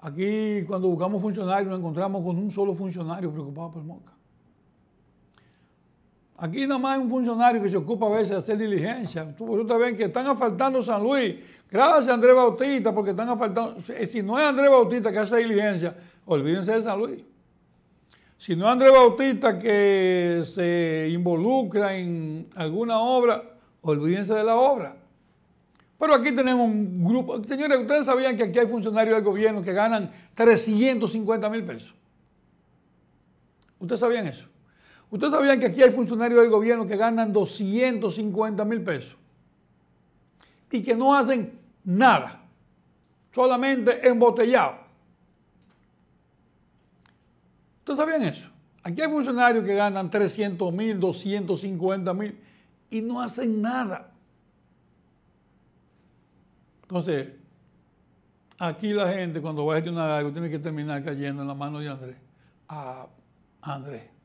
Aquí cuando buscamos funcionarios nos encontramos con un solo funcionario preocupado por Moca. Aquí nada más hay un funcionario que se ocupa a veces de hacer diligencia. Ustedes ven que están asfaltando San Luis. Gracias Andrés Bautista porque están asfaltando. Si no es Andrés Bautista que hace diligencia, olvídense de San Luis. Si no es Andrés Bautista que se involucra en alguna obra, olvídense de la obra. Pero aquí tenemos un grupo, señores, ustedes sabían que aquí hay funcionarios del gobierno que ganan 350 mil pesos. ¿Ustedes sabían eso? ¿Ustedes sabían que aquí hay funcionarios del gobierno que ganan 250 mil pesos? Y que no hacen nada, solamente embotellado. ¿Ustedes sabían eso? Aquí hay funcionarios que ganan 300 mil, 250 mil y no hacen nada. Entonces, aquí la gente cuando va a gestionar algo tiene que terminar cayendo en la mano de Andrés. A ah, Andrés.